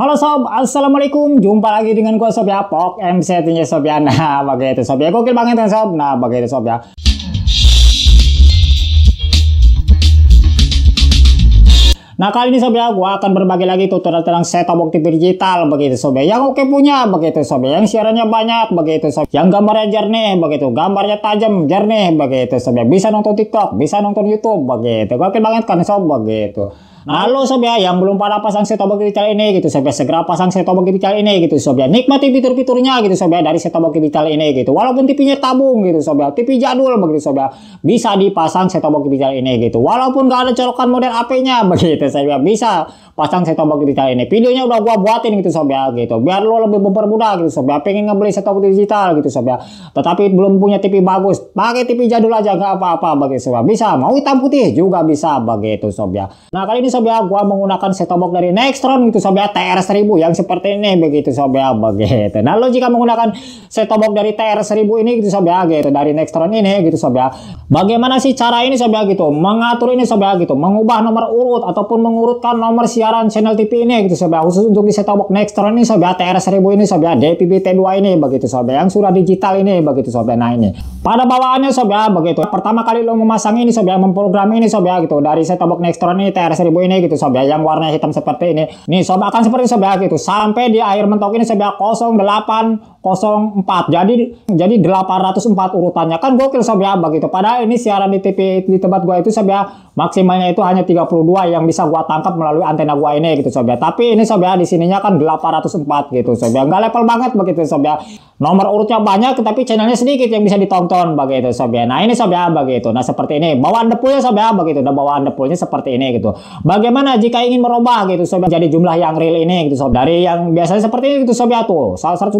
Halo sob, assalamualaikum. Jumpa lagi dengan gua sob ya, Pok MC Tinja sob ya. Nah, bagai itu sob ya, gokil banget ya sob. Nah, bagai sob ya. Nah kali ini sob ya, gue akan berbagi lagi tutorial tentang setup box TV digital begitu sob ya. Yang oke punya begitu sob ya. Yang siarannya banyak begitu sob. Yang gambarnya jernih begitu. Gambarnya tajam jernih begitu sob ya. Bisa nonton TikTok, bisa nonton YouTube begitu. oke banget kan sob begitu. Halo sob ya, yang belum pada pasang set box digital ini gitu sob ya. segera pasang set box digital ini gitu sob ya. nikmati fitur-fiturnya gitu sob ya dari set box digital ini gitu walaupun tv tabung gitu sob ya. TV jadul begitu sob ya. bisa dipasang set box digital ini gitu walaupun gak ada colokan model AP-nya begitu ya. bisa pasang set box digital ini videonya udah gua buatin gitu sob ya gitu biar lo lebih mempermudah gitu sob ya. pengen ngebeli box digital gitu sob ya. tetapi belum punya TV bagus pakai TV jadul aja gak apa-apa begitu ya. bisa mau hitam putih juga bisa begitu ya. nah kali ini sobat sobya gua menggunakan set box dari Nextron gitu sobat TR1000 yang seperti ini begitu sobat begitu. Nah, lo jika menggunakan set box dari TR1000 ini gitu sobat gitu dari Nextron ini gitu sobat. Bagaimana sih cara ini sobat gitu? Mengatur ini sobat gitu, mengubah nomor urut ataupun mengurutkan nomor siaran channel TV ini gitu sobat khusus untuk di set box Nextron ini sobat TR1000 ini sobat sobya DPBT2 ini begitu sobat yang sudah digital ini begitu sobat. Nah, ini pada bawaannya sobat begitu. Pertama kali lo memasang ini sobat memprogram ini sobat gitu dari set box Nextron ini TR1000 ini gitu sobat yang warna hitam seperti ini. Nih sobat akan seperti sobat gitu sampai di air mentok ini sobat 0804. Jadi jadi 804 urutannya kan gokil sobat begitu. Padahal ini siaran di TV di tempat gua itu sobat maksimalnya itu hanya 32 yang bisa gua tangkap melalui antena gua ini gitu sobat. Tapi ini sobat di sininya kan 804 gitu sobat. Enggak level banget begitu sobat. Nomor urutnya banyak tapi channelnya sedikit yang bisa ditonton begitu sobat. Nah ini sobat begitu. Nah seperti ini bawaan depulnya sobat begitu. dan nah, bawaan depulnya seperti ini gitu. Bagaimana jika ingin merubah gitu sob jadi jumlah yang real ini gitu sob dari yang biasanya seperti ini gitu sob ya tuh 125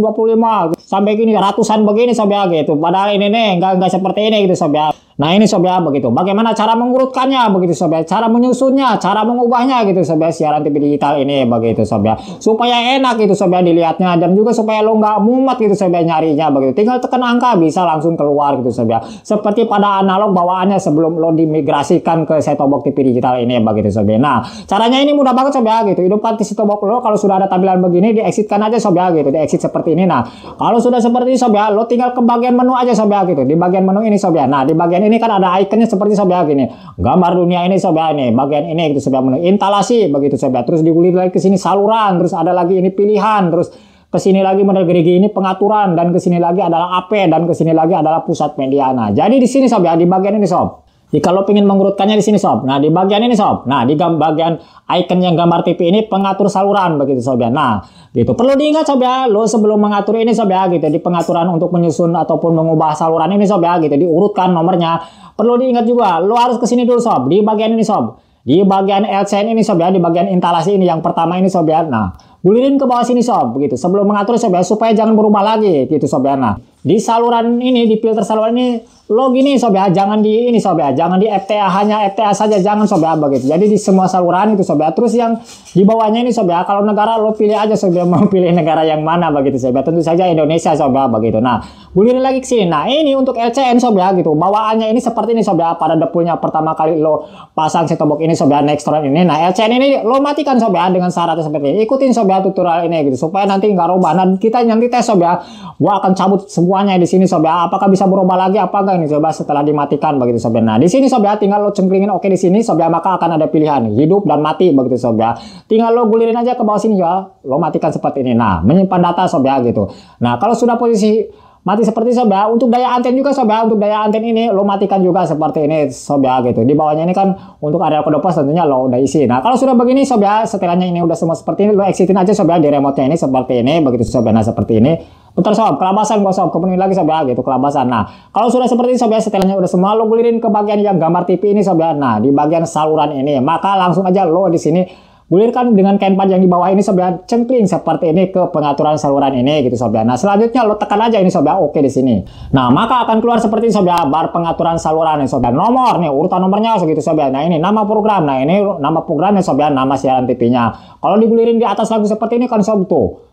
gitu. sampai gini ratusan begini sob ya gitu padahal ini nih enggak enggak seperti ini gitu sob ya. Nah ini sobat begitu. Bagaimana cara mengurutkannya begitu sobat, cara menyusunnya, cara mengubahnya gitu sobat siaran TV digital ini begitu sobat. Supaya enak gitu sobat dilihatnya dan juga supaya lo nggak mumet gitu sobat nyarinya begitu. Tinggal tekan angka bisa langsung keluar gitu sobat. Seperti pada analog bawaannya sebelum lo dimigrasikan ke setobok TV digital ini begitu sobat. Nah caranya ini mudah banget sobat gitu. Hidupkan di setobok lo kalau sudah ada tampilan begini di exitkan aja sobat gitu, di exit seperti ini. Nah kalau sudah seperti ini sobat, lo tinggal ke bagian menu aja sobat gitu. Di bagian menu ini sobat. Nah di bagian ini ini kan ada ikonnya seperti ya gini. Gambar dunia ini ya ini, bagian ini itu sebelah menu. instalasi begitu ya Terus digulir lagi ke sini saluran, terus ada lagi ini pilihan, terus ke sini lagi menergerigi ini pengaturan dan ke sini lagi adalah AP dan ke sini lagi adalah pusat media. Nah, jadi di sini sob ya di bagian ini sob. Jadi kalau pengen mengurutkannya di sini sob. Nah di bagian ini sob. Nah di bagian icon yang gambar TV ini pengatur saluran begitu sob ya. Nah gitu perlu diingat sob ya. Lo sebelum mengatur ini sob ya gitu di pengaturan untuk menyusun ataupun mengubah saluran ini sob ya gitu diurutkan nomornya. Perlu diingat juga lo harus kesini dulu sob di bagian ini sob. Di bagian LCN ini sob ya, di bagian instalasi ini yang pertama ini sob ya. Nah, gulirin ke bawah sini sob, begitu. Sebelum mengatur sob ya, supaya jangan berubah lagi gitu sob ya. Nah, di saluran ini di filter saluran ini log ini ya jangan di ini ya jangan di FTA hanya FTA saja jangan ya begitu jadi di semua saluran itu ya terus yang di bawahnya ini ya kalau negara lo pilih aja ya mau pilih negara yang mana begitu ya tentu saja Indonesia ya begitu nah gulir lagi ke sini nah ini untuk LCN ya gitu bawaannya ini seperti ini ya pada depunya pertama kali lo pasang set box ini next round ini nah LCN ini lo matikan ya dengan syarat seperti ini ikutin ya tutorial ini gitu supaya nanti nggak rubah nah kita nanti tes ya gua akan cabut semua semuanya di sini sobat. Ah, apakah bisa berubah lagi apakah ini sobat setelah dimatikan begitu sobat. Nah, di sini sobat ah, tinggal lo cengkringin oke di sini sobat ah, maka akan ada pilihan hidup dan mati begitu sobat. Tinggal lo gulirin aja ke bawah sini ya. Lo matikan seperti ini. Nah, menyimpan data sobat gitu. Nah, kalau sudah posisi mati seperti sobat untuk daya anten juga sobat untuk daya anten ini lo matikan juga seperti ini sobat gitu di bawahnya ini kan untuk area kode pos tentunya lo udah isi nah kalau sudah begini sobat setelahnya ini udah semua seperti ini lo exitin aja sobat di remote ini seperti ini begitu sobat nah seperti ini putar sob, kelabasan gua sob, kemudian lagi sob ya, gitu kelabasan. Nah, kalau sudah seperti ini sob ya, setelahnya udah semua lo gulirin ke bagian yang gambar TV ini sob ya. Nah, di bagian saluran ini, maka langsung aja lo di sini gulirkan dengan kain panjang di bawah ini sob ya, cengkring seperti ini ke pengaturan saluran ini gitu sob ya. Nah, selanjutnya lo tekan aja ini sob ya, oke di sini. Nah, maka akan keluar seperti ini sob ya, bar pengaturan saluran ini sob ya. Nomor nih, urutan nomornya segitu sob ya. Nah, ini nama program. Nah, ini nama programnya sob ya, nama siaran TV-nya. Kalau digulirin di atas lagu seperti ini kan sob tuh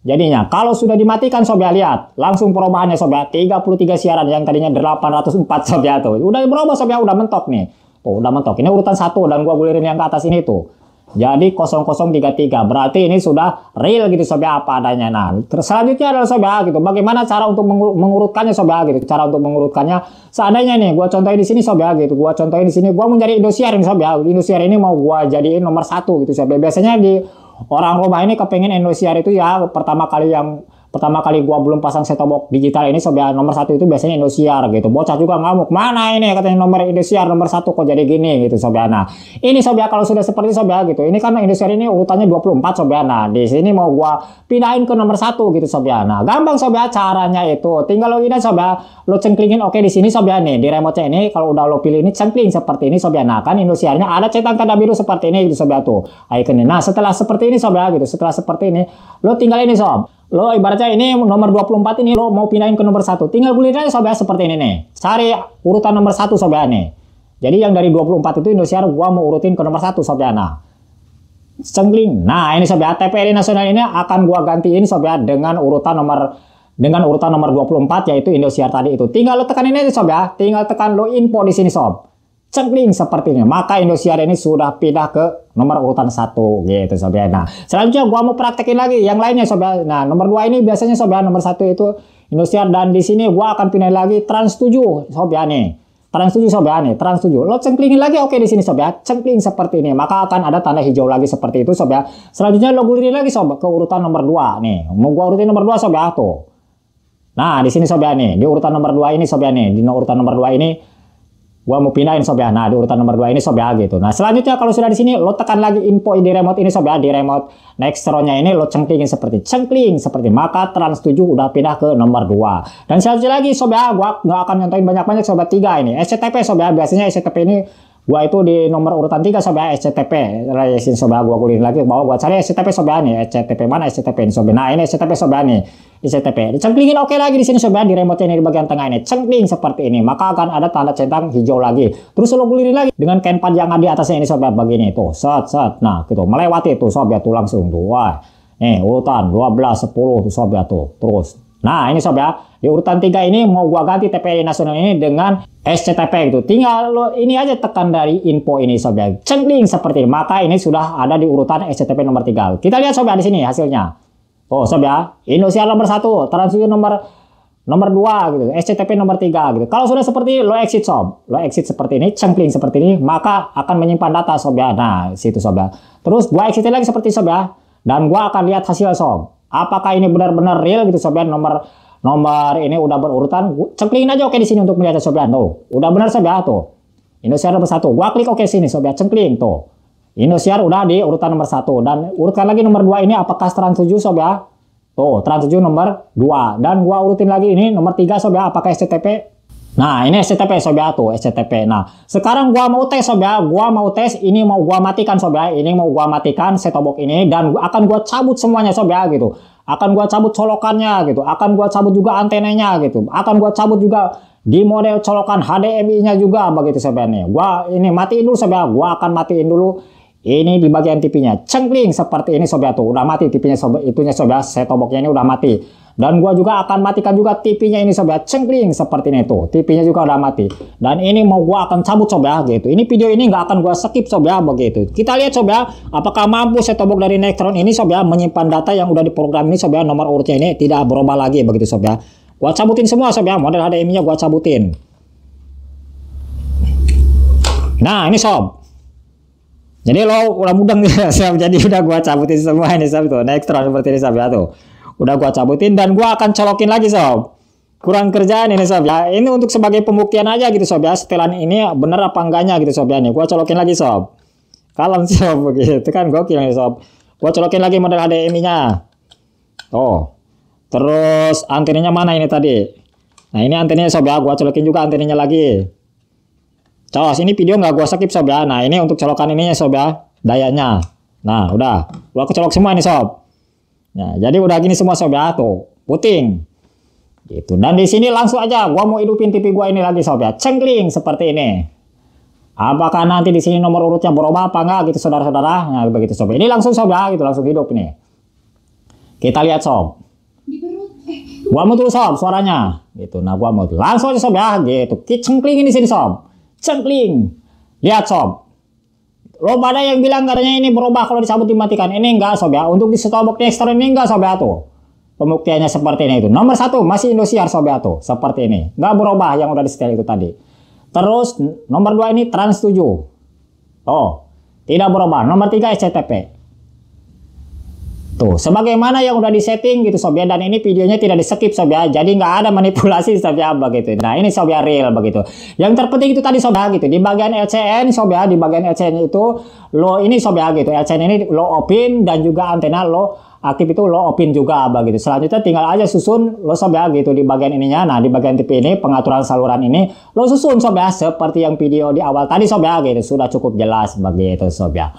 Jadinya, kalau sudah dimatikan Sobat ya, lihat, langsung perubahannya Sobat ya. 33 siaran yang tadinya 804 Sobat ya, tuh. Udah berubah Sobat, udah mentok nih. Tuh, udah mentok. Ini urutan satu dan gua gulirin yang ke atas ini tuh. Jadi 0033 berarti ini sudah real gitu sobat apa adanya. Nah, selanjutnya adalah sobat gitu. Bagaimana cara untuk mengurutkannya sobat gitu? Cara untuk mengurutkannya seandainya nih gua contohin di sini sobat gitu. Gua contohin di sini gua mencari Indosiar sob sobat. Indosiar ini mau gua jadiin nomor satu gitu sobat. Biasanya di orang rumah ini kepengen Indonesia itu ya pertama kali yang pertama kali gua belum pasang set digital ini sobat nomor satu itu biasanya Indosiar gitu bocah juga ngamuk mana ini katanya nomor Indosiar nomor satu kok jadi gini gitu sobat nah ini sobat kalau sudah seperti sobat gitu ini karena Indosiar ini urutannya 24 nah di sini mau gua pindahin ke nomor satu gitu sobat nah gampang sobat caranya itu tinggal lo aja sobat lo cengklingin oke di sini sobat nih di remote ini kalau udah lo pilih ini cengkling seperti ini sobat nah kan Indosiarnya ada cetakan tanda biru seperti ini gitu sobat tuh ikonnya nah setelah seperti ini sobat gitu setelah seperti ini lo tinggal ini sob lo ibaratnya ini nomor 24 ini lo mau pindahin ke nomor satu, tinggal gulir aja sobat seperti ini nih cari urutan nomor 1 sobat nih jadi yang dari 24 itu Indosiar gua mau urutin ke nomor 1 sobat nah cengling nah ini sobat TPRI nasional ini akan gua gantiin sobat dengan urutan nomor dengan urutan nomor 24 yaitu Indosiar tadi itu tinggal lo tekan ini aja sobat ya. tinggal tekan lo info di sini sob cengkling sepertinya. Maka Indosiar ini sudah pindah ke nomor urutan satu gitu sobat. Nah selanjutnya gua mau praktekin lagi yang lainnya sobat. Nah nomor dua ini biasanya sobat nomor satu itu Indosiar dan di sini gua akan pindah lagi Trans 7 sobat nih. Trans 7 sobat nih, trans tujuh. Lo cengklingin lagi oke di sini sobat. Cengkling seperti ini, maka akan ada tanda hijau lagi seperti itu sobat. Selanjutnya lo gulirin lagi sobat ke urutan nomor dua nih. Mau gua urutin nomor dua sobat tuh. Nah, di sini sobat nih, di urutan nomor dua ini sobat nih, di urutan nomor dua ini gua mau pindahin sob ya. Nah, di urutan nomor 2 ini sob ya gitu. Nah, selanjutnya kalau sudah di sini lo tekan lagi info di remote ini sob ya, di remote next row-nya ini lo cengklingin seperti cengkling seperti maka trans 7 udah pindah ke nomor 2. Dan selanjutnya lagi sob ya, gua nggak akan nyontohin banyak-banyak sob ya 3 ini. SCTP sob ya, biasanya SCTP ini gua itu di nomor urutan 3 sampai SCTP Racing ya, sobat gua kuliah lagi bahwa gua cari SCTP Sobean nih SCTP mana SCTP ini sobe nah ini SCTP Sobean nih SCTP dicengklingin oke lagi di sini sobat di remote ini di bagian tengah ini cengkling seperti ini maka akan ada tanda centang hijau lagi terus lo kulirin lagi dengan kain ada di atasnya ini sobat begini tuh set set nah gitu melewati itu sobat tuh langsung tuh wah nih urutan 12 10 tuh sobat tuh terus Nah ini sob ya, di urutan tiga ini mau gua ganti TPI nasional ini dengan SCTP gitu. Tinggal lo ini aja tekan dari info ini sob ya. Cengling seperti ini. Maka ini sudah ada di urutan SCTP nomor tiga Kita lihat sob ya di sini hasilnya. Oh sob ya, Indonesia nomor satu transisi nomor nomor dua gitu, SCTP nomor tiga gitu. Kalau sudah seperti lo exit sob, lo exit seperti ini, cengkling seperti ini, maka akan menyimpan data sob ya. Nah, situ sob ya. Terus gua exit lagi seperti sob ya. Dan gua akan lihat hasil sob. Apakah ini benar-benar real gitu sobian? nomor nomor ini udah berurutan? Cengklingin aja oke di sini untuk melihat sobian. tuh. Udah benar Sofian tuh. Indosiar nomor satu. Gua klik oke sini Sofian cengkling tuh. Indosiar udah di urutan nomor satu dan urutkan lagi nomor dua ini apakah Trans 7 sobat Tuh, Trans 7 nomor dua dan gua urutin lagi ini nomor tiga Sob apakah SCTP Nah, ini SCTP ya tuh, SCTP. Nah, sekarang gua mau tes ya. gua mau tes ini mau gua matikan ya. ini mau gua matikan setobok ini dan akan gua cabut semuanya ya gitu. Akan gua cabut colokannya gitu, akan gua cabut juga antenanya gitu. Akan gua cabut juga di model colokan HDMI-nya juga begitu Sobia nih. Gua ini matiin dulu ya. gua akan matiin dulu ini di bagian TV-nya. Cengkling seperti ini sobat tuh. Udah mati TV-nya sobat. Itunya sobat. Saya toboknya ini udah mati. Dan gua juga akan matikan juga TV-nya ini sobat. Cengkling seperti ini tuh. TV-nya juga udah mati. Dan ini mau gua akan cabut sobat gitu. Ini video ini nggak akan gua skip sobat begitu. Kita lihat sobat. Apakah mampu saya tobok dari Nextron ini sobat menyimpan data yang udah diprogram ini sobat. Nomor urutnya ini tidak berubah lagi begitu sobat. Gua cabutin semua sobat. Model HDMI-nya gua cabutin. Nah ini sob jadi lo udah mudeng ya, jadi udah gua cabutin semua ini sob tuh, next round seperti ini sob ya tuh. Udah gua cabutin dan gua akan colokin lagi sob. Kurang kerjaan ini sob ya. Ini untuk sebagai pembuktian aja gitu sob ya. Setelan ini bener apa enggaknya gitu sob ya. Nih gua colokin lagi sob. Kalem sob begitu kan gokil nih sob. Gua colokin lagi model HDMI-nya. oh Terus antenanya mana ini tadi? Nah ini antenanya sob ya, gua colokin juga antenanya lagi. Cos, ini video nggak gua skip sob ya. Nah, ini untuk colokan ininya sob ya, dayanya. Nah, udah. Gua kecolok semua nih sob. Nah, jadi udah gini semua sob ya, tuh. Puting. Gitu. Dan di sini langsung aja gua mau hidupin TV gua ini lagi sob ya. Cengkling seperti ini. Apakah nanti di sini nomor urutnya berubah apa enggak gitu saudara-saudara? Nah, begitu sob. Ini langsung sob ya, gitu langsung hidup nih. Kita lihat sob gua mau tuh sob suaranya gitu nah gua mau langsung aja sob ya gitu cengkling ini sini sob cengkling. Lihat sob. Lo pada yang bilang katanya ini berubah kalau disambut dimatikan. Ini enggak sob ya. Untuk di setelah bukti ini enggak sob ya tuh. Pembuktiannya seperti ini itu. Nomor satu masih Indosiar sob ya tuh. Seperti ini. Enggak berubah yang udah di setel itu tadi. Terus nomor dua ini trans 7. Oh. Tidak berubah. Nomor tiga SCTP. Tuh, gitu. sebagaimana yang udah disetting gitu Sob ya. Dan ini videonya tidak di skip Sob ya. Jadi nggak ada manipulasi Sob ya begitu. Nah ini Sob ya real begitu. Yang terpenting itu tadi Sob ya gitu. Di bagian LCN Sob ya, di bagian LCN itu lo ini Sob ya gitu. LCN ini lo open dan juga antena lo aktif itu lo opin juga apa gitu. Selanjutnya tinggal aja susun lo sob ya gitu di bagian ininya. Nah di bagian tipe ini pengaturan saluran ini lo susun sob ya seperti yang video di awal tadi sob ya gitu. Sudah cukup jelas begitu sob ya.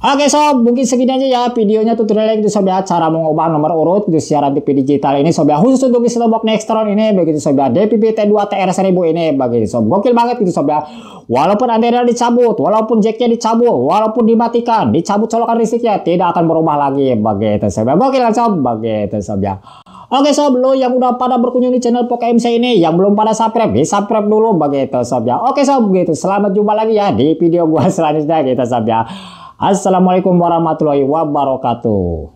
Oke sob mungkin segini aja ya videonya tutorialnya gitu sob ya. Cara mengubah nomor urut di gitu, siaran TV digital ini sob ya. Khusus untuk di lombok Nextron ini begitu sob ya. DPPT 2 TR 1000 ini begitu sob. Gokil banget gitu sob ya. Walaupun antena dicabut, walaupun jacknya dicabut, walaupun dimatikan, dicabut colokan listriknya tidak akan berubah lagi begitu saya bilang, oke lah sob, begitu sob ya, Oke sob, lo yang udah pada berkunjung di channel Poke MC ini, yang belum pada subscribe, di ya, subscribe dulu begitu sob ya. Oke sob, gitu. Selamat jumpa lagi ya di video gua selanjutnya kita sob ya. Assalamualaikum warahmatullahi wabarakatuh.